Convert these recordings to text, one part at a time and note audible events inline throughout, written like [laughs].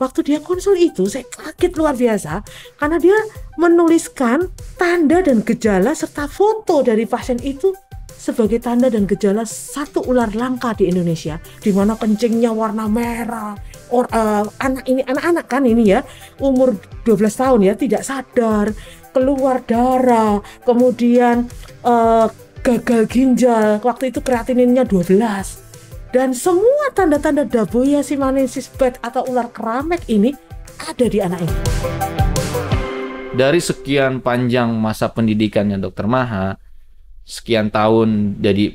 waktu dia konsul itu saya kaget luar biasa karena dia menuliskan tanda dan gejala serta foto dari pasien itu sebagai tanda dan gejala satu ular langka di Indonesia, di mana kencingnya warna merah. Or, uh, anak ini anak-anak kan ini ya, umur 12 tahun ya, tidak sadar, keluar darah, kemudian uh, gagal ginjal. Waktu itu kreatininnya 12 dan semua tanda-tanda Daboya simanensis bat atau ular keramek ini ada di anak ini. Dari sekian panjang masa pendidikannya Dokter Maha, sekian tahun jadi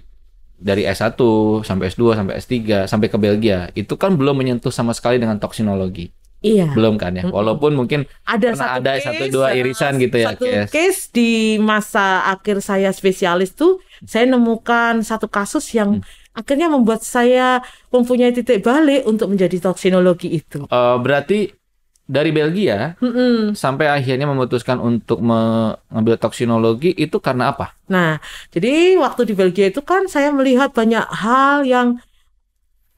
dari S1 sampai S2 sampai S3 sampai ke Belgia, itu kan belum menyentuh sama sekali dengan toksinologi. Iya. Belum kan ya. Walaupun mungkin ada satu ada case, satu dua irisan gitu ya. Satu case. case di masa akhir saya spesialis tuh saya nemukan satu kasus yang hmm akhirnya membuat saya mempunyai titik balik untuk menjadi toksinologi itu. Uh, berarti dari Belgia mm -mm. sampai akhirnya memutuskan untuk mengambil toksinologi itu karena apa? Nah, jadi waktu di Belgia itu kan saya melihat banyak hal yang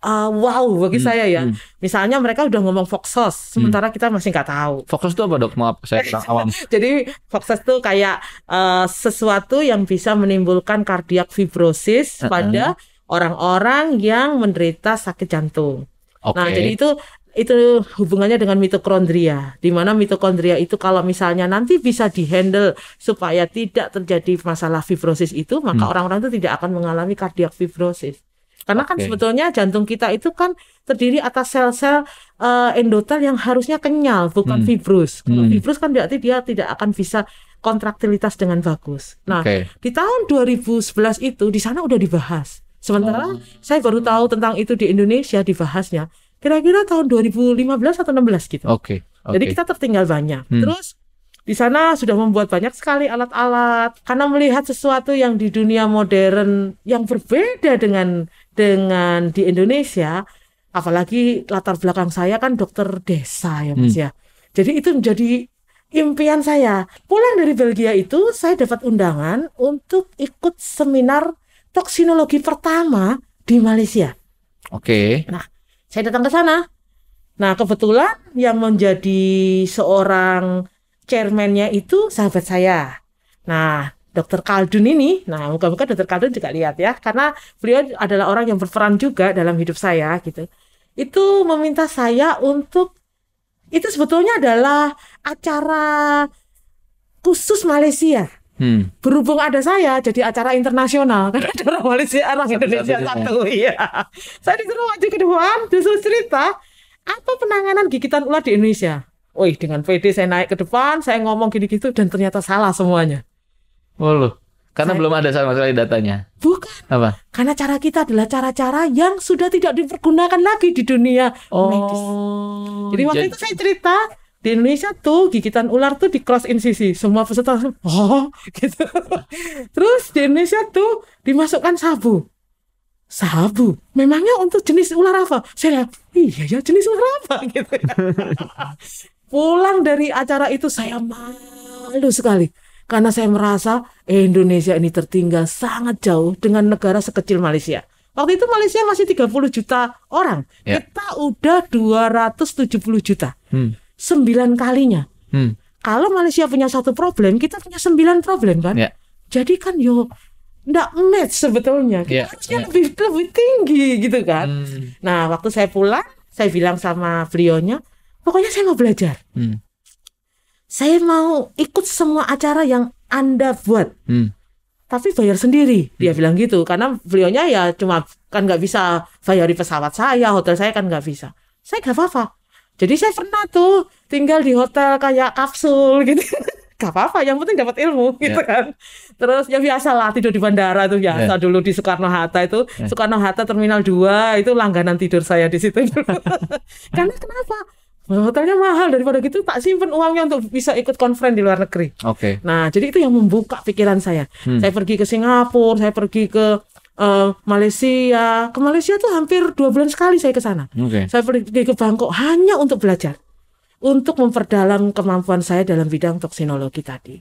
uh, wow bagi hmm, saya ya. Hmm. Misalnya mereka udah ngomong Foxos, hmm. sementara hmm. kita masih nggak tahu. Foxos itu apa dok? Maaf, saya kurang [laughs] awam. Jadi Foxos itu kayak uh, sesuatu yang bisa menimbulkan kardiak fibrosis uh -uh. pada orang-orang yang menderita sakit jantung. Okay. Nah, jadi itu itu hubungannya dengan mitokondria. Di mana mitokondria itu kalau misalnya nanti bisa dihandle supaya tidak terjadi masalah fibrosis itu, maka hmm. orang-orang hmm. itu tidak akan mengalami kardiak fibrosis. Karena okay. kan sebetulnya jantung kita itu kan terdiri atas sel-sel uh, endotel yang harusnya kenyal, bukan hmm. fibrus. Kalau hmm. fibrus kan berarti dia tidak akan bisa kontraktilitas dengan bagus. Nah, okay. di tahun 2011 itu di sana udah dibahas Sementara oh. saya baru tahu tentang itu di Indonesia dibahasnya kira-kira tahun 2015 atau 16 gitu. Oke. Okay. Okay. Jadi kita tertinggal banyak. Hmm. Terus di sana sudah membuat banyak sekali alat-alat karena melihat sesuatu yang di dunia modern yang berbeda dengan dengan di Indonesia apalagi latar belakang saya kan dokter desa ya Mas hmm. ya jadi itu menjadi impian saya pulang dari Belgia itu saya dapat undangan untuk ikut seminar toksinologi pertama di Malaysia. Oke. Okay. Nah, saya datang ke sana. Nah, kebetulan yang menjadi seorang chairmannya itu sahabat saya. Nah, Dokter Kaldun ini, nah muka-muka Dokter Kaldun juga lihat ya, karena beliau adalah orang yang berperan juga dalam hidup saya gitu. Itu meminta saya untuk itu sebetulnya adalah acara khusus Malaysia. Hmm. Berhubung ada saya jadi acara internasional karena ada orang Malaysia, orang Indonesia satu, iya. Saya disuruh maju ke depan, disuruh cerita apa penanganan gigitan ular di Indonesia. Wih, dengan PD saya naik ke depan, saya ngomong gini gitu dan ternyata salah semuanya. Waduh. Oh, karena saya, belum ada sama sekali datanya. Bukan. Apa? Karena cara kita adalah cara-cara yang sudah tidak dipergunakan lagi di dunia oh, medis. Jadi waktu jadi, itu saya cerita di Indonesia tuh gigitan ular tuh di cross incisi semua peserta oh [laughs] gitu terus di Indonesia tuh dimasukkan sabu sabu memangnya untuk jenis ular apa saya iya ya jenis ular apa [laughs] gitu pulang dari acara itu saya malu sekali karena saya merasa Indonesia ini tertinggal sangat jauh dengan negara sekecil Malaysia waktu itu Malaysia masih 30 juta orang yeah. kita udah 270 juta hmm sembilan kalinya. Hmm. Kalau Malaysia punya satu problem, kita punya sembilan problem kan. Yeah. Jadi kan yo ndak match sebetulnya. Kita yeah. harusnya yeah. lebih lebih tinggi gitu kan. Hmm. Nah waktu saya pulang, saya bilang sama frionya, pokoknya saya mau belajar. Hmm. Saya mau ikut semua acara yang anda buat. Hmm tapi bayar sendiri hmm. dia bilang gitu karena beliaunya ya cuma kan nggak bisa di pesawat saya hotel saya kan nggak bisa saya nggak apa-apa jadi saya pernah tuh tinggal di hotel kayak kapsul gitu. [laughs] Gak apa-apa, yang penting dapat ilmu ya. gitu kan. Terus ya biasa lah tidur di bandara tuh, ya yeah. dulu di Soekarno Hatta itu yeah. Soekarno Hatta Terminal 2 itu langganan tidur saya di situ. [laughs] Karena kenapa? Hotelnya mahal daripada gitu tak simpen uangnya untuk bisa ikut konferen di luar negeri. Oke. Okay. Nah, jadi itu yang membuka pikiran saya. Hmm. Saya pergi ke Singapura, saya pergi ke uh, Malaysia. Ke Malaysia tuh hampir dua bulan sekali saya ke sana. Okay. Saya pergi ke Bangkok hanya untuk belajar, untuk memperdalam kemampuan saya dalam bidang toksinologi tadi.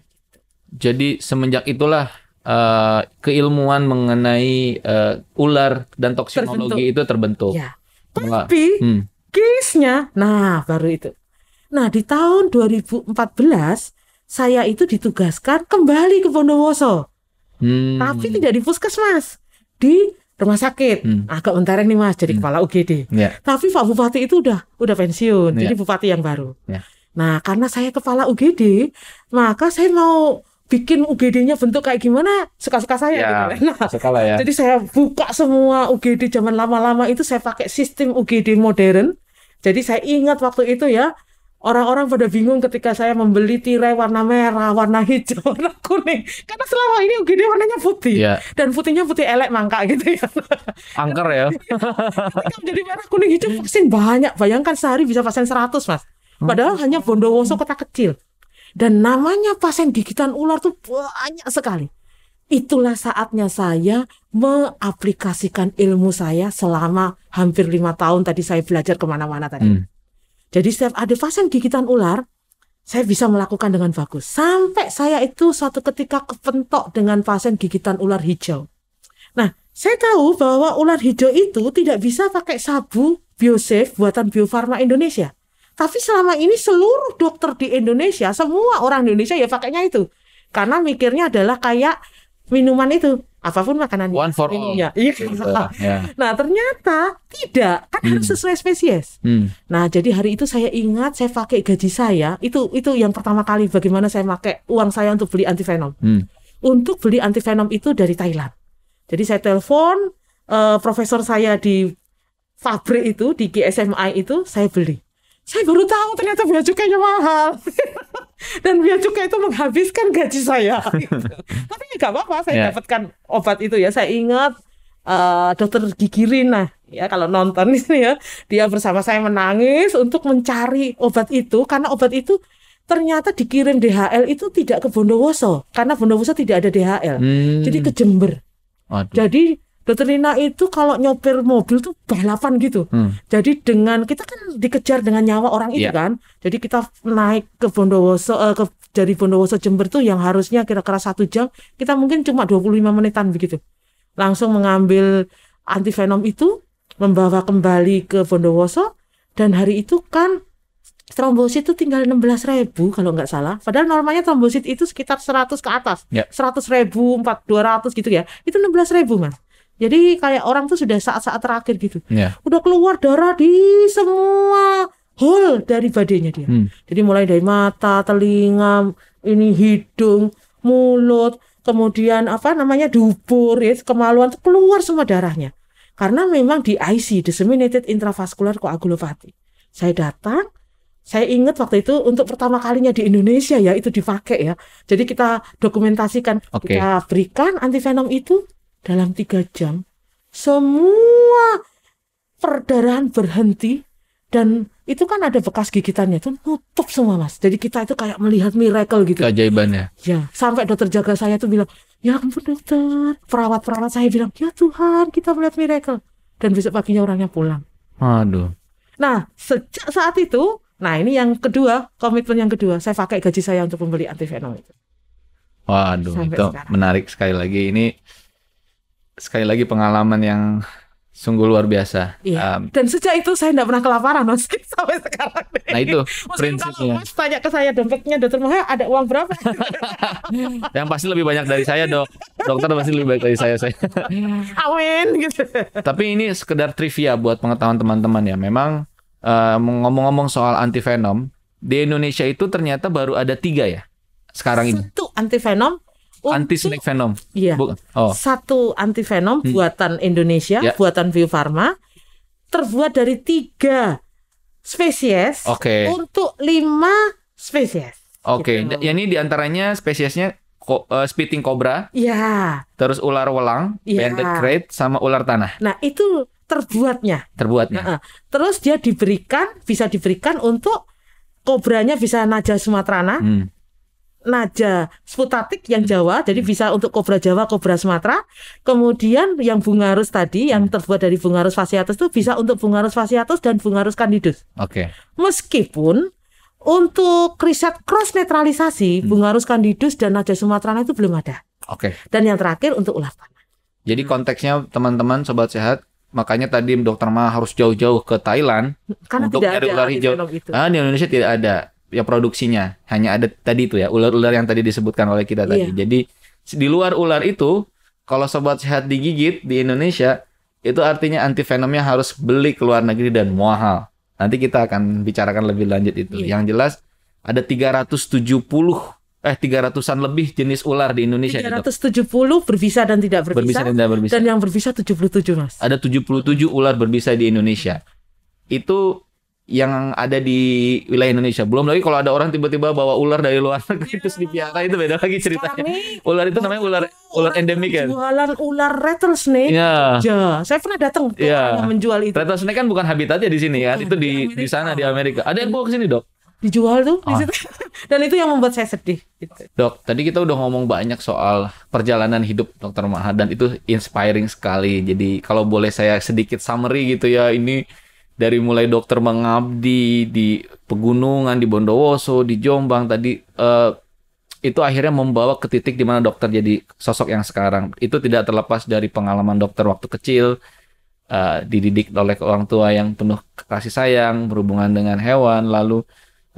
Jadi semenjak itulah uh, keilmuan mengenai uh, ular dan toksinologi terbentuk. itu terbentuk. Ya. Tapi hmm. case nah baru itu. Nah di tahun 2014 saya itu ditugaskan kembali ke Bondowoso. Hmm. Tapi tidak di puskesmas di rumah sakit hmm. agak mentereng nih mas jadi hmm. kepala UGD yeah. tapi pak bupati itu udah udah pensiun yeah. jadi ya. bupati yang baru yeah. nah karena saya kepala UGD maka saya mau bikin UGD-nya bentuk kayak gimana suka-suka saya Yeah. [laughs] gitu. Nah, suka ya. jadi saya buka semua UGD zaman lama-lama itu saya pakai sistem UGD modern jadi saya ingat waktu itu ya Orang-orang pada bingung ketika saya membeli tirai warna merah, warna hijau, [laughs] warna kuning. Karena selama ini UGD warnanya putih. Yeah. Dan putihnya putih elek mangka gitu ya. [laughs] Angker ya. [laughs] Jadi warna kuning, hijau, vaksin banyak. Bayangkan sehari bisa vaksin 100, Mas. Hmm. Padahal hmm. hanya Bondowoso kota kecil. Dan namanya pasien gigitan ular tuh banyak sekali. Itulah saatnya saya mengaplikasikan ilmu saya selama hampir lima tahun tadi saya belajar kemana-mana tadi. Hmm. Jadi setiap ada fase gigitan ular, saya bisa melakukan dengan bagus. Sampai saya itu suatu ketika kepentok dengan pasien gigitan ular hijau. Nah, saya tahu bahwa ular hijau itu tidak bisa pakai sabu biosafe buatan Biofarma Indonesia. Tapi selama ini seluruh dokter di Indonesia, semua orang di Indonesia ya pakainya itu. Karena mikirnya adalah kayak minuman itu apapun makanan one for all iya, iya. Gitu. ya. Iya. Nah ternyata tidak kan hmm. harus sesuai spesies. Hmm. Nah jadi hari itu saya ingat saya pakai gaji saya itu itu yang pertama kali bagaimana saya pakai uang saya untuk beli antivenom. Hmm. Untuk beli antivenom itu dari Thailand. Jadi saya telepon uh, profesor saya di pabrik itu di GSMI itu saya beli. Saya baru tahu ternyata biaya cukainya mahal. [laughs] dan biaya cukai itu menghabiskan gaji saya. [laughs] Gitu. Tapi ya nggak apa-apa, saya yeah. dapatkan obat itu ya. Saya ingat uh, dokter gigi Rina ya kalau nonton [laughs] ini ya, dia bersama saya menangis untuk mencari obat itu karena obat itu ternyata dikirim DHL itu tidak ke Bondowoso karena Bondowoso tidak ada DHL. Hmm. Jadi ke Jember. Aduh. Jadi Dokter Nina itu kalau nyopir mobil tuh balapan gitu. Hmm. Jadi dengan kita kan dikejar dengan nyawa orang yeah. itu iya. kan. Jadi kita naik ke Bondowoso uh, ke dari Bondowoso Jember tuh yang harusnya kira-kira satu jam, kita mungkin cuma 25 menitan begitu. Langsung mengambil antivenom itu, membawa kembali ke Bondowoso dan hari itu kan trombosit itu tinggal belas ribu kalau nggak salah. Padahal normalnya trombosit itu sekitar 100 ke atas. Yeah. Ya. ribu empat 4, 200 gitu ya. Itu belas ribu mas jadi kayak orang tuh sudah saat-saat terakhir gitu. Yeah. Udah keluar darah di semua hole dari badannya dia. Hmm. Jadi mulai dari mata, telinga, ini hidung, mulut, kemudian apa namanya dubur, ya, kemaluan tuh keluar semua darahnya. Karena memang di IC disseminated intravascular coagulopathy. Saya datang, saya ingat waktu itu untuk pertama kalinya di Indonesia ya itu dipakai ya. Jadi kita dokumentasikan, okay. kita berikan antivenom itu dalam tiga jam, semua perdarahan berhenti dan itu kan ada bekas gigitannya itu nutup semua mas. Jadi kita itu kayak melihat miracle gitu. Keajaibannya. Ya, sampai dokter jaga saya tuh bilang, ya ampun dokter. Perawat-perawat saya bilang, ya Tuhan kita melihat miracle. Dan besok paginya orangnya pulang. Aduh. Nah, sejak saat itu, nah ini yang kedua, komitmen yang kedua, saya pakai gaji saya untuk membeli antivenom itu. Waduh, Sampai itu sekarang. menarik sekali lagi. Ini sekali lagi pengalaman yang sungguh luar biasa. Iya. Um, Dan sejak itu saya tidak pernah kelaparan mas [laughs] sampai sekarang. Deh. Nah itu Maksudnya prinsipnya. Kalau mas tanya ke saya dompetnya dokter Maha ada uang berapa? [laughs] yang pasti lebih banyak dari saya dok. Dokter pasti lebih banyak dari saya saya. [laughs] Amin gitu. Tapi ini sekedar trivia buat pengetahuan teman-teman ya. Memang ngomong-ngomong uh, soal anti soal antivenom di Indonesia itu ternyata baru ada tiga ya sekarang Satu ini. Satu antivenom Oh, anti snake venom. Iya. Bukan. Oh. Satu anti venom hmm. buatan Indonesia, yeah. buatan Bio Farma, terbuat dari tiga spesies okay. untuk lima spesies. Oke, okay. gitu. ini diantaranya spesiesnya ko, uh, spitting cobra, ya. terus ular welang, yeah. banded crate, sama ular tanah. Nah itu terbuatnya. Terbuatnya. Nah, uh, terus dia diberikan, bisa diberikan untuk kobranya bisa naja Sumatera. hmm naja sputatik yang hmm. Jawa, jadi hmm. bisa untuk kobra Jawa, kobra Sumatera. Kemudian yang bunga bungarus tadi, yang hmm. terbuat dari bunga bungarus fasciatus itu bisa untuk bunga bungarus fasciatus dan bunga bungarus candidus. Oke. Okay. Meskipun untuk riset cross netralisasi hmm. bungarus candidus dan naja Sumatera itu belum ada. Oke. Okay. Dan yang terakhir untuk ular tanah. Jadi konteksnya teman-teman sobat sehat makanya tadi dokter Ma harus jauh-jauh ke Thailand Karena untuk tidak nyari ada ular hijau. ah di Indonesia tidak ada ya produksinya hanya ada tadi itu ya ular-ular yang tadi disebutkan oleh kita tadi. Yeah. Jadi di luar ular itu kalau sobat sehat digigit di Indonesia itu artinya anti harus beli ke luar negeri dan mahal. Nanti kita akan bicarakan lebih lanjut itu. Yeah. Yang jelas ada 370 eh tiga ratusan lebih jenis ular di Indonesia 370 itu. berbisa dan tidak berbisa. Berbisa dan tidak berbisa. Dan yang berbisa tujuh Mas. Ada tujuh puluh tujuh ular berbisa di Indonesia. Itu yang ada di wilayah Indonesia. Belum lagi kalau ada orang tiba-tiba bawa ular dari luar [laughs] negeri terus iya. dipiara itu beda lagi ceritanya. ular itu namanya ular ular endemik kan. Jualan ular rattlesnake. Iya. Yeah. Saya pernah datang ke yeah. menjual itu. Rattlesnake kan bukan habitatnya di sini kan, itu di di sana di Amerika. Ada yang bawa ke sini, Dok? dijual tuh di ah. situ. [laughs] Dan itu yang membuat saya sedih. Gitu. Dok, tadi kita udah ngomong banyak soal perjalanan hidup Dokter Maha dan itu inspiring sekali. Jadi kalau boleh saya sedikit summary gitu ya, ini dari mulai dokter mengabdi di pegunungan di Bondowoso di Jombang tadi uh, itu akhirnya membawa ke titik di mana dokter jadi sosok yang sekarang itu tidak terlepas dari pengalaman dokter waktu kecil uh, dididik oleh orang tua yang penuh kasih sayang berhubungan dengan hewan lalu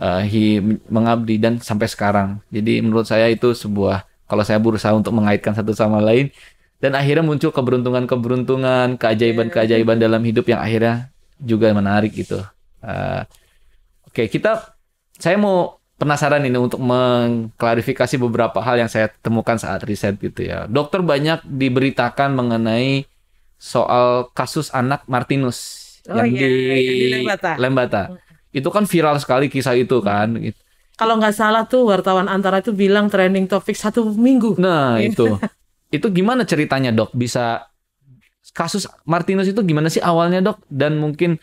uh, eh, he mengabdi dan sampai sekarang jadi menurut saya itu sebuah kalau saya berusaha untuk mengaitkan satu sama lain dan akhirnya muncul keberuntungan-keberuntungan, iya, keajaiban-keajaiban dalam hidup yang akhirnya juga menarik gitu. Uh, Oke, okay, kita saya mau penasaran ini untuk mengklarifikasi beberapa hal yang saya temukan saat riset gitu ya. Dokter banyak diberitakan mengenai soal kasus anak Martinus oh, yang, iya, di, iya, iya, di Lembata. Lembata. Itu kan viral sekali kisah itu kan. Gitu. Kalau nggak salah tuh wartawan antara itu bilang trending topik satu minggu. Nah iya. itu, itu gimana ceritanya dok bisa kasus Martinus itu gimana sih awalnya dok dan mungkin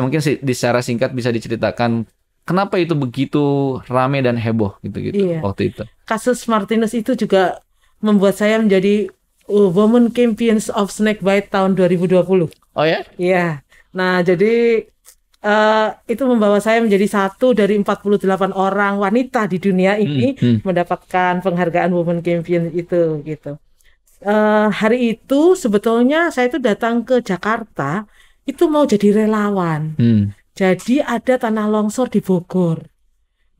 mungkin secara singkat bisa diceritakan kenapa itu begitu rame dan heboh gitu-gitu iya. waktu itu kasus Martinus itu juga membuat saya menjadi Women Champions of Snack Bite tahun 2020 oh ya iya nah jadi Uh, itu membawa saya menjadi satu dari 48 orang wanita di dunia ini hmm, hmm. mendapatkan penghargaan Women Champion itu gitu. Eh, hari itu sebetulnya saya itu datang ke Jakarta itu mau jadi relawan. Hmm. Jadi ada tanah longsor di Bogor.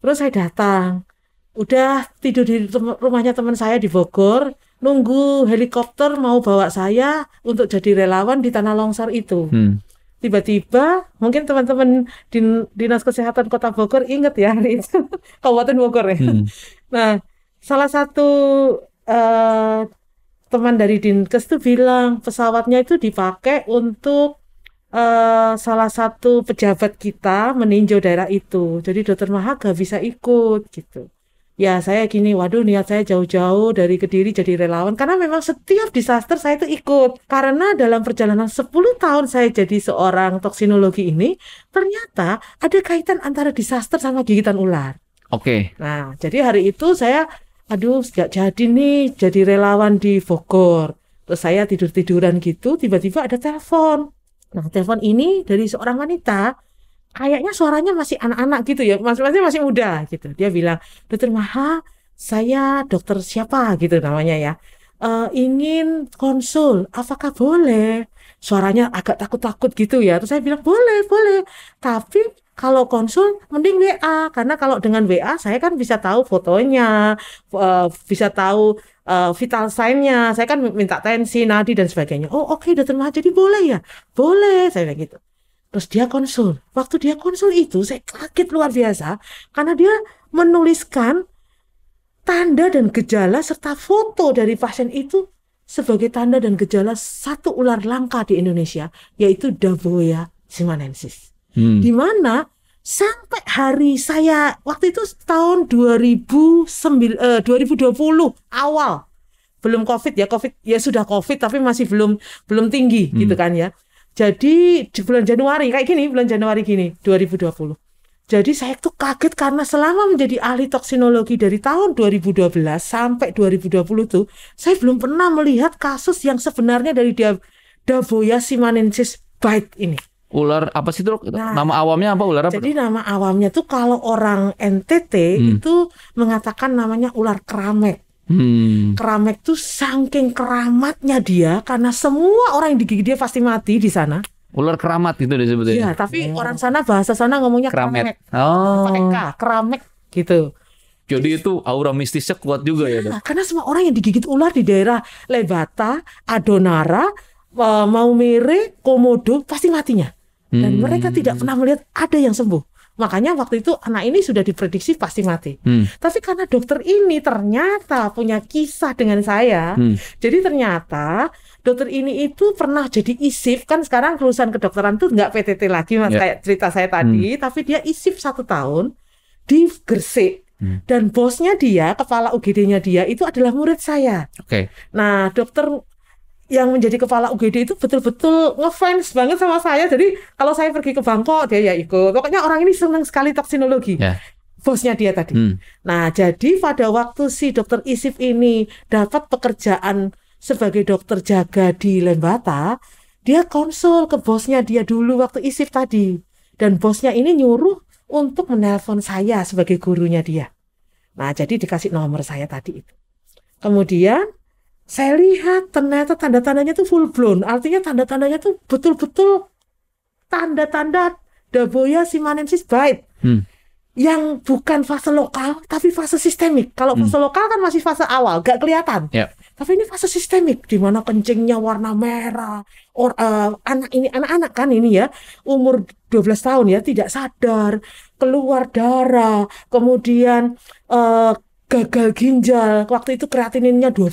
Terus saya datang, udah tidur di rumahnya teman saya di Bogor, nunggu helikopter mau bawa saya untuk jadi relawan di tanah longsor itu. Hmm. Tiba-tiba mungkin teman-teman din dinas kesehatan Kota Bogor inget ya hari itu [laughs] Kabupaten Bogor ya. Hmm. Nah, salah satu uh, teman dari Dinkes tuh bilang pesawatnya itu dipakai untuk uh, salah satu pejabat kita meninjau daerah itu. Jadi dokter Maha gak bisa ikut gitu. Ya saya gini, waduh niat saya jauh-jauh dari Kediri jadi relawan. Karena memang setiap disaster saya itu ikut. Karena dalam perjalanan 10 tahun saya jadi seorang toksinologi ini, ternyata ada kaitan antara disaster sama gigitan ular. Oke. Okay. Nah, jadi hari itu saya aduh nggak jadi nih jadi relawan di Bogor terus saya tidur tiduran gitu tiba-tiba ada telepon nah telepon ini dari seorang wanita kayaknya suaranya masih anak-anak gitu ya masih masih muda gitu dia bilang dokter Maha saya dokter siapa gitu namanya ya e, ingin konsul apakah boleh suaranya agak takut-takut gitu ya terus saya bilang boleh boleh tapi kalau konsul mending WA karena kalau dengan WA saya kan bisa tahu fotonya uh, bisa tahu uh, vital signnya, saya kan minta tensi nadi dan sebagainya oh oke okay, dokter jadi boleh ya boleh saya bilang gitu terus dia konsul waktu dia konsul itu saya kaget luar biasa karena dia menuliskan tanda dan gejala serta foto dari pasien itu sebagai tanda dan gejala satu ular langka di Indonesia yaitu Davoya simanensis hmm. di mana sampai hari saya waktu itu tahun 2009 eh, 2020 awal belum covid ya covid ya sudah covid tapi masih belum belum tinggi hmm. gitu kan ya jadi di bulan Januari kayak gini bulan Januari gini 2020 jadi saya tuh kaget karena selama menjadi ahli toksinologi dari tahun 2012 sampai 2020 tuh saya belum pernah melihat kasus yang sebenarnya dari Davoya simanensis bite ini ular apa sih dok? Nah, nama awamnya apa ular apa? Jadi nama awamnya tuh kalau orang NTT hmm. itu mengatakan namanya ular keramek. Hmm. Keramek tuh saking keramatnya dia karena semua orang yang digigit dia pasti mati di sana. Ular keramat gitu disebutnya. Iya, tapi oh. orang sana bahasa sana ngomongnya keramek. keramek. Oh. keramek gitu. Jadi itu aura mistisnya kuat juga ya, ya dok? Karena semua orang yang digigit ular di daerah Lebata, Adonara, eh, Maumere, Komodo pasti matinya. Dan hmm. mereka tidak pernah melihat ada yang sembuh. Makanya waktu itu anak ini sudah diprediksi pasti mati. Hmm. Tapi karena dokter ini ternyata punya kisah dengan saya, hmm. jadi ternyata dokter ini itu pernah jadi isif kan sekarang lulusan kedokteran tuh nggak PTT lagi mas yeah. kayak cerita saya hmm. tadi, hmm. tapi dia isif satu tahun di Gresik. Hmm. Dan bosnya dia, kepala UGD-nya dia itu adalah murid saya. Okay. Nah, dokter yang menjadi kepala UGD itu betul-betul ngefans banget sama saya. Jadi kalau saya pergi ke Bangkok dia ya ikut. Pokoknya orang ini senang sekali toksinologi. Yeah. Bosnya dia tadi. Hmm. Nah, jadi pada waktu si dokter Isif ini dapat pekerjaan sebagai dokter jaga di Lembata, dia konsul ke bosnya dia dulu waktu Isif tadi. Dan bosnya ini nyuruh untuk menelpon saya sebagai gurunya dia. Nah, jadi dikasih nomor saya tadi itu. Kemudian saya lihat ternyata tanda-tandanya tuh full blown. Artinya tanda-tandanya tuh betul-betul tanda-tanda Daboya simanensis bite. Hmm. Yang bukan fase lokal, tapi fase sistemik. Kalau hmm. fase lokal kan masih fase awal, gak kelihatan. Yep. Ya. Tapi ini fase sistemik, di mana kencingnya warna merah. Or, uh, anak ini anak-anak kan ini ya, umur 12 tahun ya, tidak sadar, keluar darah, kemudian uh, gagal ginjal. Waktu itu kreatininnya 12.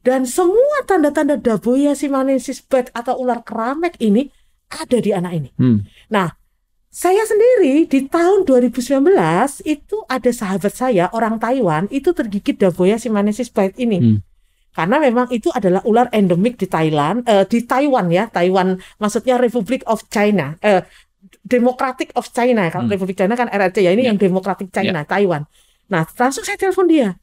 Dan semua tanda-tanda Daboya simanensis bat atau ular keramek ini ada di anak ini. Hmm. Nah, saya sendiri di tahun 2019 itu ada sahabat saya orang Taiwan itu tergigit Daboya simanensis bat ini. Hmm. Karena memang itu adalah ular endemik di Thailand, uh, di Taiwan ya, Taiwan maksudnya Republic of China, eh, Democratic of China, kalau hmm. Republik China kan RRC ya, ini ya. yang Democratic China, ya. Taiwan. Nah, langsung saya telepon dia.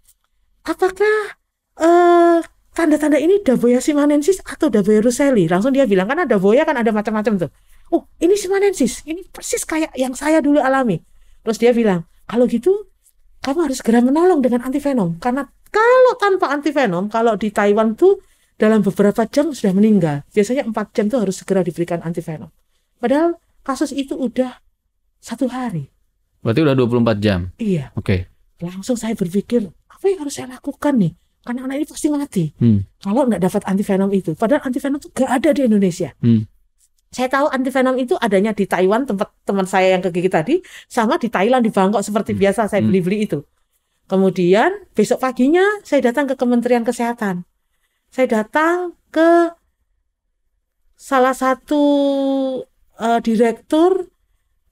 Apakah eh, tanda-tanda ini Davoya simanensis atau Davoya ruseli. Langsung dia bilang, kan ada Davoya kan ada macam-macam tuh. Oh, ini simanensis. Ini persis kayak yang saya dulu alami. Terus dia bilang, kalau gitu kamu harus segera menolong dengan antivenom. Karena kalau tanpa antivenom, kalau di Taiwan tuh dalam beberapa jam sudah meninggal. Biasanya empat jam tuh harus segera diberikan antivenom. Padahal kasus itu udah satu hari. Berarti udah 24 jam? Iya. Oke. Okay. Langsung saya berpikir, apa yang harus saya lakukan nih? Karena anak ini pasti mati hmm. kalau nggak dapat anti venom itu. Padahal anti venom itu nggak ada di Indonesia. Hmm. Saya tahu anti venom itu adanya di Taiwan tempat teman saya yang kegigit tadi, sama di Thailand di Bangkok seperti hmm. biasa saya hmm. beli-beli itu. Kemudian besok paginya saya datang ke Kementerian Kesehatan. Saya datang ke salah satu uh, direktur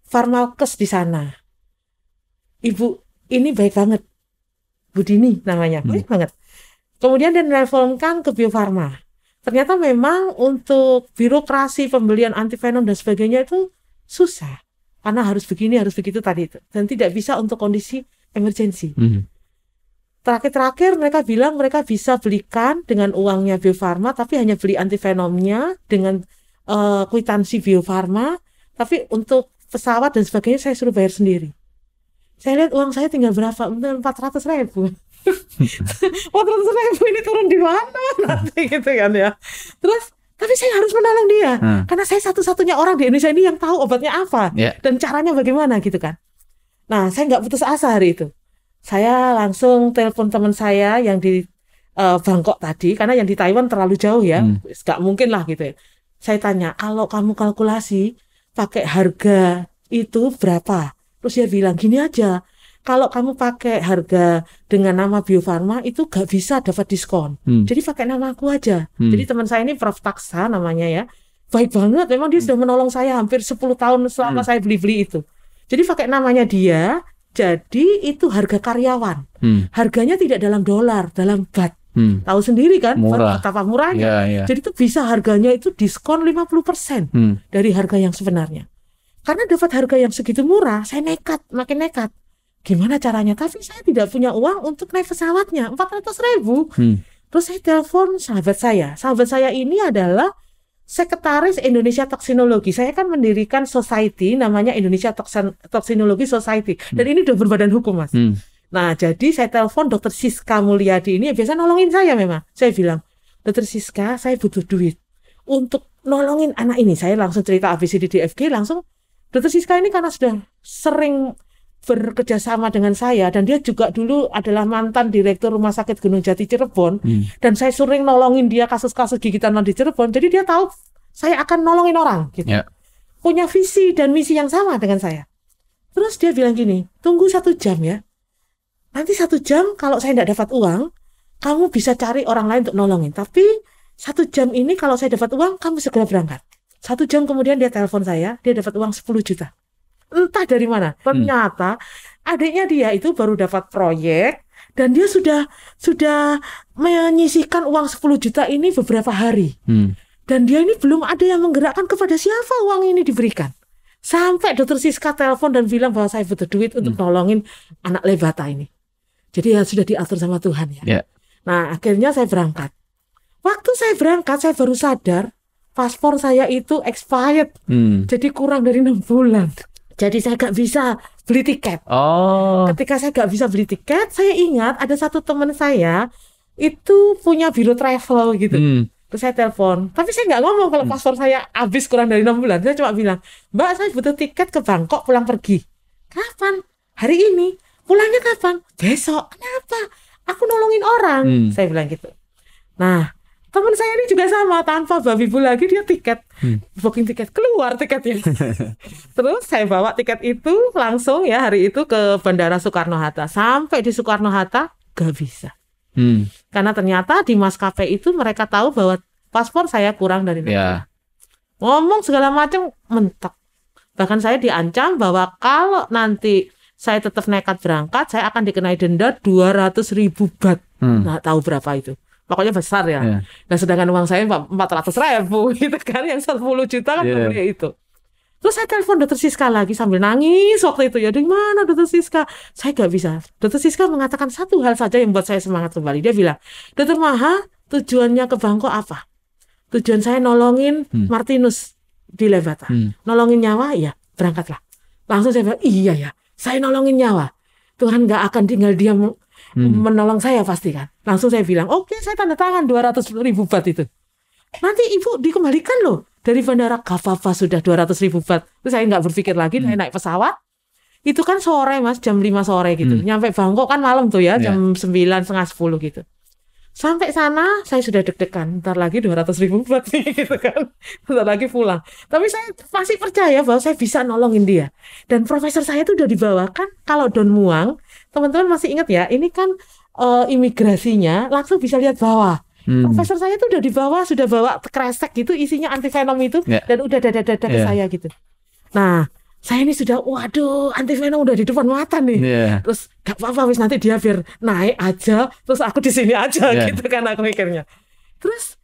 farmakes di sana. Ibu ini baik banget. Budini namanya, baik hmm. banget. Kemudian dia levelkan ke Bio Farma. Ternyata memang untuk birokrasi pembelian antivenom dan sebagainya itu susah. Karena harus begini, harus begitu tadi itu. Dan tidak bisa untuk kondisi emergensi. Mm Terakhir-terakhir mereka bilang mereka bisa belikan dengan uangnya Bio Farma, tapi hanya beli antivenomnya dengan uh, kwitansi Bio Farma. Tapi untuk pesawat dan sebagainya saya suruh bayar sendiri. Saya lihat uang saya tinggal berapa? 400 ribu foto [laughs] saya ibu ini turun di mana nanti gitu kan ya. Terus tapi saya harus menolong dia hmm. karena saya satu-satunya orang di Indonesia ini yang tahu obatnya apa yeah. dan caranya bagaimana gitu kan. Nah, saya nggak putus asa hari itu. Saya langsung telepon teman saya yang di uh, Bangkok tadi karena yang di Taiwan terlalu jauh ya, hmm. nggak hmm. mungkin lah gitu. Ya. Saya tanya, kalau kamu kalkulasi pakai harga itu berapa? Terus dia bilang gini aja, kalau kamu pakai harga dengan nama Bio Farma itu gak bisa dapat diskon. Hmm. Jadi pakai nama aku aja. Hmm. Jadi teman saya ini Prof Taksa namanya ya. Baik banget, memang dia hmm. sudah menolong saya hampir 10 tahun selama hmm. saya beli-beli itu. Jadi pakai namanya dia, jadi itu harga karyawan. Hmm. Harganya tidak dalam dolar, dalam bat. Hmm. Tahu sendiri kan Murah. betapa murahnya. Ya, ya. Jadi itu bisa harganya itu diskon 50% hmm. dari harga yang sebenarnya. Karena dapat harga yang segitu murah, saya nekat, makin nekat gimana caranya tapi saya tidak punya uang untuk naik pesawatnya 400 ribu hmm. terus saya telepon sahabat saya sahabat saya ini adalah sekretaris Indonesia Toksinologi saya kan mendirikan society namanya Indonesia Toksin Toksinologi Society hmm. dan ini udah berbadan hukum mas hmm. nah jadi saya telepon dokter Siska Mulyadi ini biasa nolongin saya memang saya bilang dokter Siska saya butuh duit untuk nolongin anak ini saya langsung cerita di ABCDDFG langsung dokter Siska ini karena sudah sering bekerja sama dengan saya dan dia juga dulu adalah mantan direktur rumah sakit Gunung Jati Cirebon hmm. dan saya sering nolongin dia kasus-kasus gigitan non di Cirebon jadi dia tahu saya akan nolongin orang gitu yeah. punya visi dan misi yang sama dengan saya terus dia bilang gini tunggu satu jam ya nanti satu jam kalau saya tidak dapat uang kamu bisa cari orang lain untuk nolongin tapi satu jam ini kalau saya dapat uang kamu segera berangkat satu jam kemudian dia telepon saya dia dapat uang 10 juta entah dari mana hmm. ternyata hmm. adiknya dia itu baru dapat proyek dan dia sudah sudah menyisihkan uang 10 juta ini beberapa hari hmm. dan dia ini belum ada yang menggerakkan kepada siapa uang ini diberikan sampai dokter Siska telepon dan bilang bahwa saya butuh duit untuk hmm. nolongin anak Lebata ini. Jadi ya sudah diatur sama Tuhan ya. Yeah. Nah akhirnya saya berangkat. Waktu saya berangkat saya baru sadar paspor saya itu expired, hmm. jadi kurang dari enam bulan. Jadi saya gak bisa beli tiket. Oh. Ketika saya gak bisa beli tiket, saya ingat ada satu teman saya itu punya biro travel gitu. Hmm. Terus saya telepon, tapi saya nggak ngomong kalau hmm. paspor saya habis kurang dari enam bulan. Saya cuma bilang, Mbak saya butuh tiket ke Bangkok pulang pergi. Kapan? Hari ini. Pulangnya kapan? Besok. Kenapa? Aku nolongin orang. Hmm. Saya bilang gitu. Nah, teman saya ini juga sama tanpa babi bu lagi dia tiket hmm. booking tiket keluar tiketnya [laughs] terus saya bawa tiket itu langsung ya hari itu ke bandara Soekarno Hatta sampai di Soekarno Hatta gak bisa hmm. karena ternyata di maskapai itu mereka tahu bahwa paspor saya kurang dari negara ya. yeah. ngomong segala macam mentok bahkan saya diancam bahwa kalau nanti saya tetap nekat berangkat saya akan dikenai denda 200 ribu bat hmm. nggak tahu berapa itu pokoknya besar ya. Yeah. Nah sedangkan uang saya empat ratus ribu [laughs] gitu kan, yang 10 juta kan yeah. itu. Terus saya telepon dokter Siska lagi sambil nangis waktu itu ya, di mana dokter Siska? Saya gak bisa. Dokter Siska mengatakan satu hal saja yang buat saya semangat kembali. Dia bilang, dokter Maha tujuannya ke Bangkok apa? Tujuan saya nolongin hmm. Martinus di Levata. Hmm. Nolongin nyawa, ya berangkatlah. Langsung saya bilang, iya ya, saya nolongin nyawa. Tuhan gak akan tinggal diam hmm. menolong saya pasti kan. Langsung saya bilang, oke okay, saya tanda tangan 200 ribu bat itu. Nanti ibu dikembalikan loh. Dari bandara Kafafa sudah 200 ribu bat. Terus saya nggak berpikir lagi, hmm. saya naik pesawat. Itu kan sore mas, jam 5 sore gitu. Hmm. Nyampe Bangkok kan malam tuh ya, iya. jam yeah. 9, setengah 10 gitu. Sampai sana saya sudah deg-degan, ntar lagi 200 ribu bat nih [laughs] gitu kan. Ntar lagi pulang. Tapi saya masih percaya bahwa saya bisa nolongin dia. Dan profesor saya itu udah dibawakan, kalau Don Muang, teman-teman masih ingat ya, ini kan uh, imigrasinya langsung bisa lihat bawah. Hmm. Profesor saya tuh udah di bawah, sudah bawa kresek gitu, isinya anti venom itu, yeah. dan udah dada dada ke ya. saya gitu. Nah, saya ini sudah, waduh, anti venom udah di depan mata nih. Yeah. Terus gak apa-apa, wis nanti dia biar naik aja, terus aku di sini aja yeah. gitu kan aku mikirnya. Terus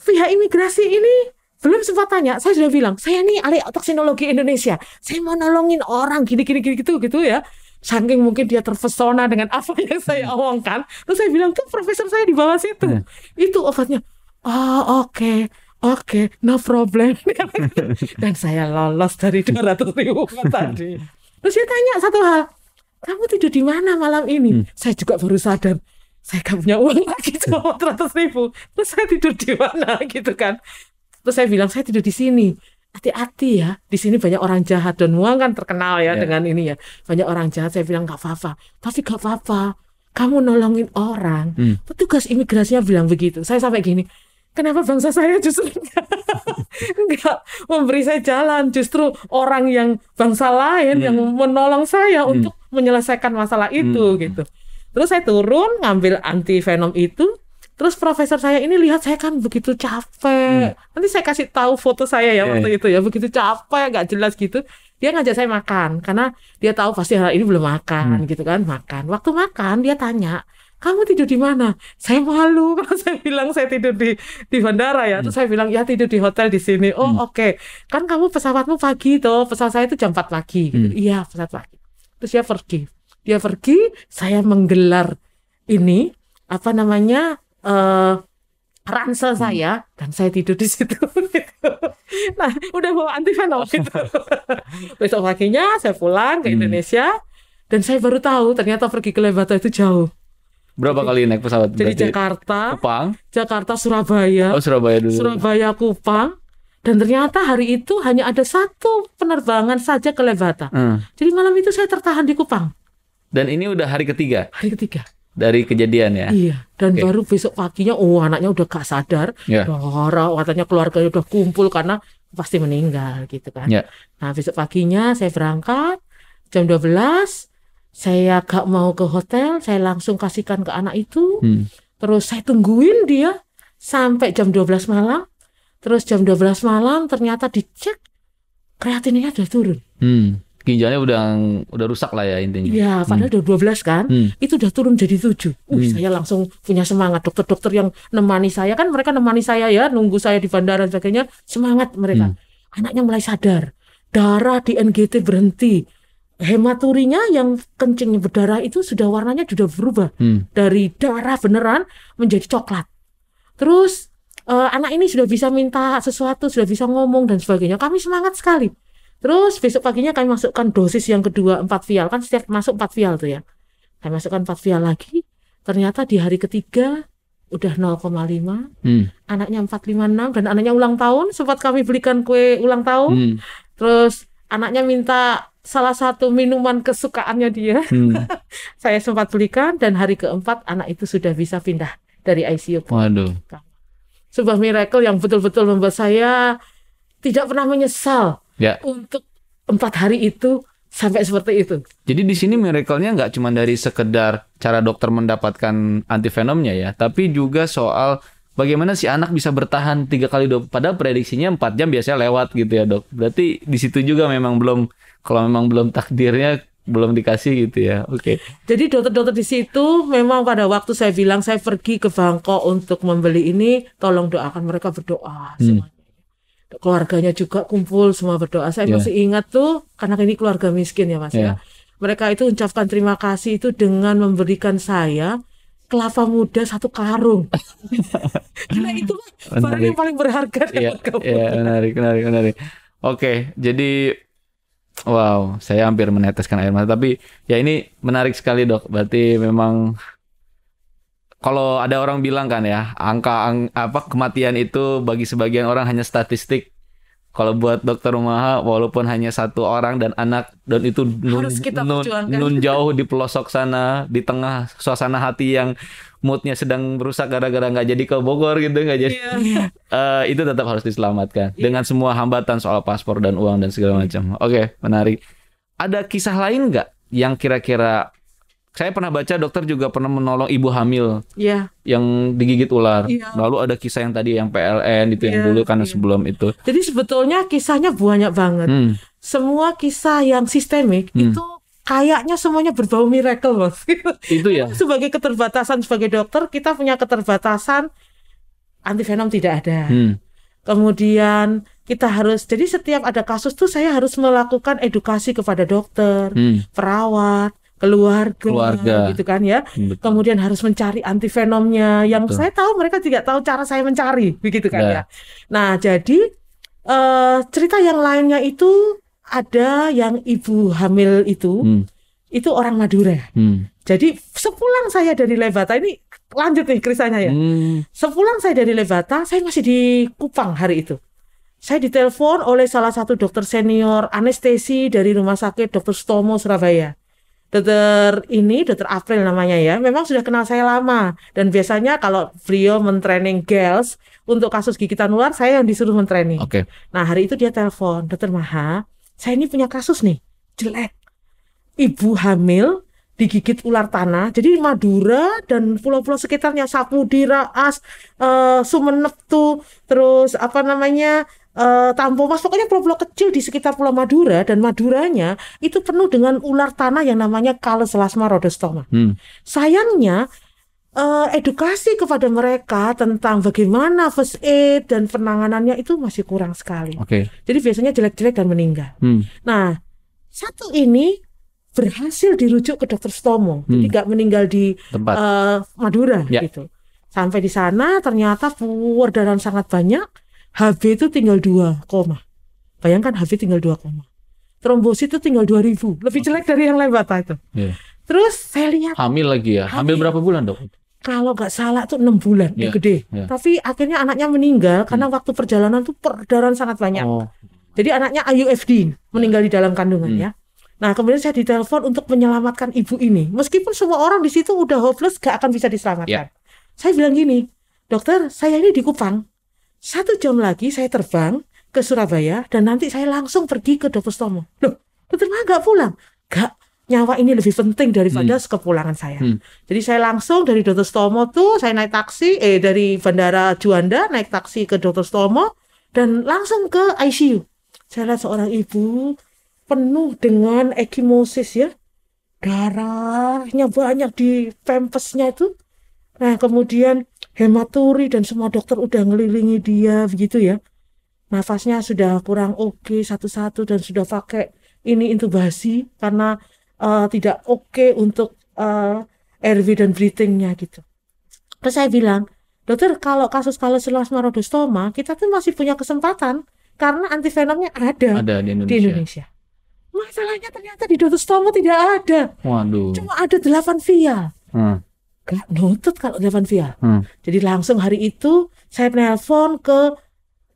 pihak imigrasi ini belum sempat tanya, saya sudah bilang, saya nih ahli toksinologi Indonesia, saya mau nolongin orang gini, gini gitu gitu ya saking mungkin dia terpesona dengan [laughs] apa yang saya omongkan hmm. terus saya bilang tuh profesor saya di bawah situ hmm. itu obatnya oh oke okay. Oke, okay, no problem. [laughs] Dan saya lolos dari [laughs] dua ratus ribu tadi. Terus dia tanya satu hal, kamu tidur di mana malam ini? Hmm. Saya juga baru sadar, saya gak punya uang lagi cuma 100 hmm. ribu. Terus saya tidur di mana gitu kan? Terus saya bilang, saya tidur di sini hati-hati ya di sini banyak orang jahat dan Muang kan terkenal ya yeah. dengan ini ya banyak orang jahat saya bilang gak apa-apa tapi gak apa-apa kamu nolongin orang hmm. petugas imigrasinya bilang begitu saya sampai gini kenapa bangsa saya justru [laughs] nggak memberi saya jalan justru orang yang bangsa lain hmm. yang menolong saya hmm. untuk menyelesaikan masalah itu hmm. gitu terus saya turun ngambil anti venom itu Terus profesor saya ini lihat saya kan begitu capek. Hmm. Nanti saya kasih tahu foto saya ya waktu itu ya begitu capek nggak jelas gitu. Dia ngajak saya makan karena dia tahu pasti hari ini belum makan hmm. gitu kan makan. Waktu makan dia tanya kamu tidur di mana? Saya malu [laughs] karena saya bilang saya tidur di di bandara ya. Hmm. Terus saya bilang ya tidur di hotel di sini. Oh hmm. oke. Okay. Kan kamu pesawatmu pagi tuh. Pesawat saya itu jam 4 pagi. Gitu. Hmm. Iya pesawat pagi. Terus dia pergi. Dia pergi. Saya menggelar ini apa namanya uh, ransel hmm. saya dan saya tidur di situ. [laughs] Nah, udah bawa antivenom gitu. [laughs] Besok paginya saya pulang ke hmm. Indonesia dan saya baru tahu ternyata pergi ke Lebata itu jauh. Berapa kali naik pesawat? Jadi Berarti Jakarta, Kupang, Jakarta Surabaya. Oh, Surabaya dulu. Surabaya Kupang. Dan ternyata hari itu hanya ada satu penerbangan saja ke Lebata. Hmm. Jadi malam itu saya tertahan di Kupang. Dan ini udah hari ketiga. Hari ketiga dari kejadian ya. Iya, dan okay. baru besok paginya oh anaknya udah gak sadar, yeah. Ya. Dora, katanya keluarganya udah kumpul karena pasti meninggal gitu kan. Yeah. Nah, besok paginya saya berangkat jam 12 saya gak mau ke hotel, saya langsung kasihkan ke anak itu. Hmm. Terus saya tungguin dia sampai jam 12 malam. Terus jam 12 malam ternyata dicek kreatinnya sudah turun. Hmm ginjalnya udah udah rusak lah ya intinya. Iya, hmm. padahal hmm. udah 12 kan. Hmm. Itu udah turun jadi 7. Uh, hmm. saya langsung punya semangat. Dokter-dokter yang nemani saya kan mereka nemani saya ya, nunggu saya di bandara dan sebagainya, semangat mereka. Hmm. Anaknya mulai sadar. Darah di NGT berhenti. Hematurinya yang kencingnya berdarah itu sudah warnanya sudah berubah hmm. dari darah beneran menjadi coklat. Terus uh, anak ini sudah bisa minta sesuatu, sudah bisa ngomong dan sebagainya. Kami semangat sekali Terus besok paginya kami masukkan dosis yang kedua 4 vial. Kan setiap masuk 4 vial tuh ya. Kami masukkan 4 vial lagi. Ternyata di hari ketiga udah 0,5. Hmm. Anaknya 456 dan anaknya ulang tahun. Sempat kami belikan kue ulang tahun. Hmm. Terus anaknya minta salah satu minuman kesukaannya dia. Hmm. [laughs] Saya sempat belikan dan hari keempat anak itu sudah bisa pindah dari ICU. Waduh. Sebuah miracle yang betul-betul membuat saya tidak pernah menyesal Ya. Untuk empat hari itu sampai seperti itu. Jadi di sini miracle-nya nggak cuma dari sekedar cara dokter mendapatkan antivenomnya ya, tapi juga soal bagaimana si anak bisa bertahan tiga kali dua padahal prediksinya empat jam biasanya lewat gitu ya dok. Berarti di situ juga memang belum kalau memang belum takdirnya belum dikasih gitu ya. Oke. Okay. Jadi dokter-dokter di situ memang pada waktu saya bilang saya pergi ke Bangkok untuk membeli ini, tolong doakan mereka berdoa hmm keluarganya juga kumpul semua berdoa. Saya yeah. masih ingat tuh karena ini keluarga miskin ya Mas yeah. ya. Iya. Mereka itu ucapkan terima kasih itu dengan memberikan saya kelapa muda satu karung. [laughs] karena itu barang yang paling berharga ya yeah, yeah, menarik, menarik, menarik. Oke, jadi wow, saya hampir meneteskan air mata tapi ya ini menarik sekali, Dok. Berarti memang kalau ada orang bilang kan ya angka ang, apa kematian itu bagi sebagian orang hanya statistik kalau buat dokter rumah, walaupun hanya satu orang dan anak dan itu nun, nun, nun jauh di pelosok sana di tengah suasana hati yang moodnya sedang rusak gara-gara nggak jadi ke Bogor gitu nggak jadi yeah. Iya. [laughs] uh, itu tetap harus diselamatkan yeah. dengan semua hambatan soal paspor dan uang dan segala macam oke okay, menarik ada kisah lain nggak yang kira-kira saya pernah baca dokter juga pernah menolong ibu hamil yeah. yang digigit ular. Yeah. Lalu ada kisah yang tadi yang PLN itu yeah, yang iya, dulu karena iya. yeah. sebelum itu. Jadi sebetulnya kisahnya banyak banget. Hmm. Semua kisah yang sistemik hmm. itu kayaknya semuanya berbau miracle, Bos. [laughs] Itu ya. sebagai keterbatasan sebagai dokter kita punya keterbatasan anti venom tidak ada. Hmm. Kemudian kita harus jadi setiap ada kasus tuh saya harus melakukan edukasi kepada dokter, hmm. perawat, keluarga, keluarga. gitu kan ya. Hmm, betul. Kemudian harus mencari antivenomnya yang Betul. saya tahu mereka tidak tahu cara saya mencari begitu kan nah. ya. Nah, jadi uh, cerita yang lainnya itu ada yang ibu hamil itu hmm. itu orang Madura. Hmm. Jadi sepulang saya dari Lebata ini lanjut nih kisahnya ya. Hmm. Sepulang saya dari Lebata saya masih di Kupang hari itu saya ditelepon oleh salah satu dokter senior anestesi dari rumah sakit Dr. Stomo Surabaya. Dokter ini, dokter April namanya ya, memang sudah kenal saya lama. Dan biasanya kalau beliau mentraining girls untuk kasus gigitan luar, saya yang disuruh mentraining. Oke. Okay. Nah hari itu dia telepon, dokter Maha, saya ini punya kasus nih, jelek. Ibu hamil digigit ular tanah. Jadi Madura dan pulau-pulau sekitarnya Sapudi, Raas, uh, eh, Sumenep tuh, terus apa namanya uh, eh, Tampo Mas, pokoknya pulau-pulau kecil di sekitar Pulau Madura dan Maduranya itu penuh dengan ular tanah yang namanya Kaleselasma rhodostoma. Hmm. Sayangnya uh, edukasi kepada mereka tentang bagaimana first aid dan penanganannya itu masih kurang sekali. Okay. Jadi biasanya jelek-jelek dan meninggal. Hmm. Nah, satu ini berhasil dirujuk ke dokter Stomo, hmm. jadi nggak meninggal di Uh, Madura ya. gitu. Sampai di sana ternyata keluar sangat banyak, HB itu tinggal dua koma. Bayangkan HB tinggal dua koma. Trombosit itu tinggal ribu, lebih jelek dari yang lain bata itu. Ya. Terus saya lihat hamil lagi ya. Hamil, hamil berapa bulan, Dok? Kalau nggak salah tuh enam bulan, ya, gede. Ya. Tapi akhirnya anaknya meninggal karena hmm. waktu perjalanan tuh perdarahan sangat banyak. Oh. Jadi anaknya IUFD meninggal di dalam kandungan hmm. ya. Nah, kemudian saya ditelepon untuk menyelamatkan ibu ini. Meskipun semua orang di situ udah hopeless, gak akan bisa diselamatkan. Yeah. Saya bilang gini, dokter, saya ini di Kupang. Satu jam lagi saya terbang ke Surabaya dan nanti saya langsung pergi ke Dokter Stomo. Loh, dokter mah gak pulang? Gak, nyawa ini lebih penting daripada hmm. kepulangan saya. Hmm. Jadi saya langsung dari Dokter Stomo tuh, saya naik taksi, eh dari Bandara Juanda naik taksi ke Dokter Stomo dan langsung ke ICU. Saya lihat seorang ibu penuh dengan ekimosis ya darahnya banyak di pempesnya itu nah kemudian hematuri dan semua dokter udah ngelilingi dia begitu ya nafasnya sudah kurang oke okay, satu-satu dan sudah pakai ini intubasi karena uh, tidak oke okay untuk uh, eh, RV dan breathingnya gitu terus saya bilang dokter kalau kasus kalosilas marodostoma kita tuh masih punya kesempatan karena antivenomnya ada, ada di Indonesia. Di Indonesia. Masalahnya ternyata di Stomo tidak ada. Waduh. Cuma ada delapan via. Hmm. Gak nutut kalau delapan via. Hmm. Jadi langsung hari itu saya nelpon ke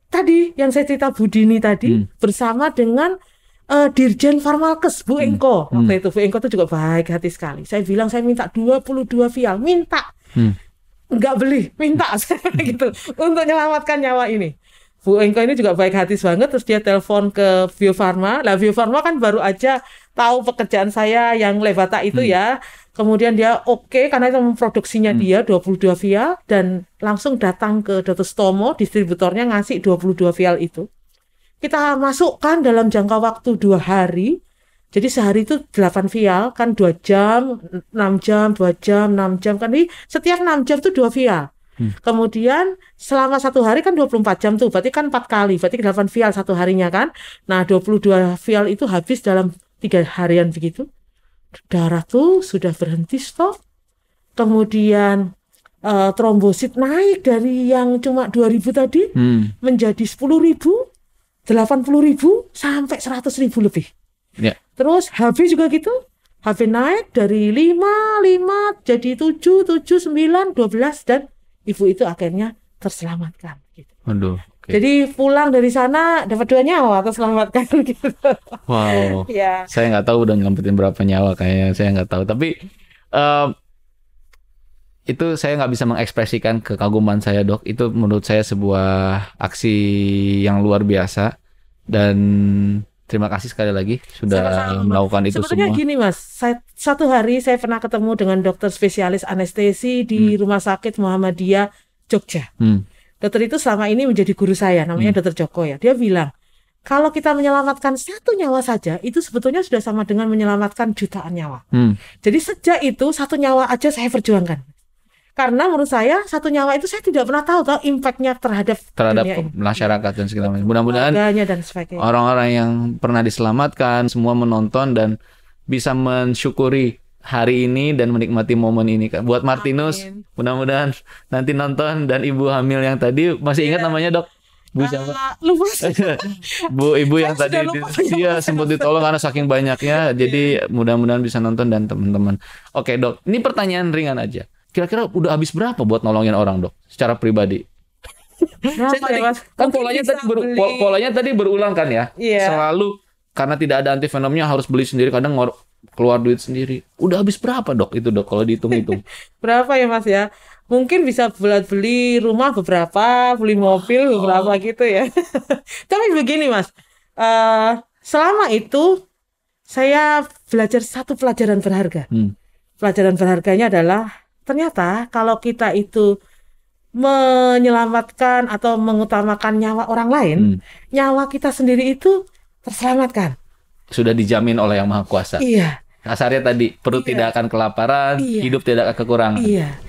tadi yang saya cerita Budini tadi hmm. bersama dengan uh, Dirjen Farmalkes Bu hmm. Engko. Hmm. Waktu itu Bu Engko itu juga baik hati sekali. Saya bilang saya minta 22 vial, minta. Hmm. Enggak beli, minta [laughs] [laughs] gitu untuk menyelamatkan nyawa ini. Bu Engko ini juga baik hati banget terus dia telepon ke Bio Farma. Lah Bio Farma kan baru aja tahu pekerjaan saya yang Levata itu hmm. ya. Kemudian dia oke okay, karena itu memproduksinya hmm. dia 22 vial dan langsung datang ke Dr. Stomo distributornya ngasih 22 vial itu. Kita masukkan dalam jangka waktu dua hari. Jadi sehari itu 8 vial kan 2 jam, 6 jam, 2 jam, 6 jam kan. Jadi setiap 6 jam itu 2 vial. Hmm. Kemudian selama satu hari kan 24 jam tuh, berarti kan empat kali, berarti 8 vial satu harinya kan. Nah 22 vial itu habis dalam tiga harian begitu. Darah tuh sudah berhenti stop. Kemudian uh, trombosit naik dari yang cuma 2000 tadi hmm. menjadi 10.000, 80.000 sampai 100.000 lebih. Yeah. Terus HB juga gitu. HB naik dari 5, 5 jadi 7, 7, 9, 12 dan ibu itu akhirnya terselamatkan gitu. Aduh. Okay. Jadi pulang dari sana dapat dua nyawa terselamatkan [laughs] gitu. Wow. ya. Saya nggak tahu udah nyelamatin berapa nyawa kayaknya saya nggak tahu. Tapi uh, itu saya nggak bisa mengekspresikan kekaguman saya dok. Itu menurut saya sebuah aksi yang luar biasa dan Terima kasih sekali lagi sudah Sama-sama. melakukan itu Sebetulnya semua. Sebetulnya gini mas, saya, satu hari saya pernah ketemu dengan dokter spesialis anestesi di hmm. Rumah Sakit Muhammadiyah Jogja. Hmm. Dokter itu selama ini menjadi guru saya, namanya hmm. dokter Joko ya. Dia bilang, kalau kita menyelamatkan satu nyawa saja itu sebetulnya sudah sama dengan menyelamatkan jutaan nyawa. Hmm. Jadi sejak itu satu nyawa aja saya perjuangkan karena menurut saya satu nyawa itu saya tidak pernah tahu tahu impactnya terhadap terhadap masyarakat dan segala macam. Mudah-mudahan orang-orang yang pernah diselamatkan semua menonton dan bisa mensyukuri hari ini dan menikmati momen ini. Buat Martinus, mudah-mudahan nanti nonton dan ibu hamil yang tadi masih ingat yeah. namanya dok? Bu ah, siapa? lupa. [laughs] Bu ibu yang tadi lupa, dia iya, sempat ditolong karena saking banyaknya. Jadi iya. mudah-mudahan bisa nonton dan teman-teman. Oke dok, ini pertanyaan ringan aja kira-kira udah habis berapa buat nolongin orang dok secara pribadi saya tadi, mas, kan polanya tadi ber, polanya tadi berulang kan ya yeah. selalu karena tidak ada anti venomnya harus beli sendiri kadang ngor keluar duit sendiri udah habis berapa dok itu dok kalau dihitung-hitung [laughs] berapa ya mas ya mungkin bisa buat beli rumah beberapa beli mobil beberapa gitu ya [laughs] tapi begini mas uh, selama itu saya belajar satu pelajaran berharga hmm. pelajaran berharganya adalah ternyata kalau kita itu menyelamatkan atau mengutamakan nyawa orang lain, hmm. nyawa kita sendiri itu terselamatkan. Sudah dijamin oleh Yang Maha Kuasa. Iya. Kasarnya tadi, perut iya. tidak akan kelaparan, iya. hidup tidak akan kekurangan. Iya.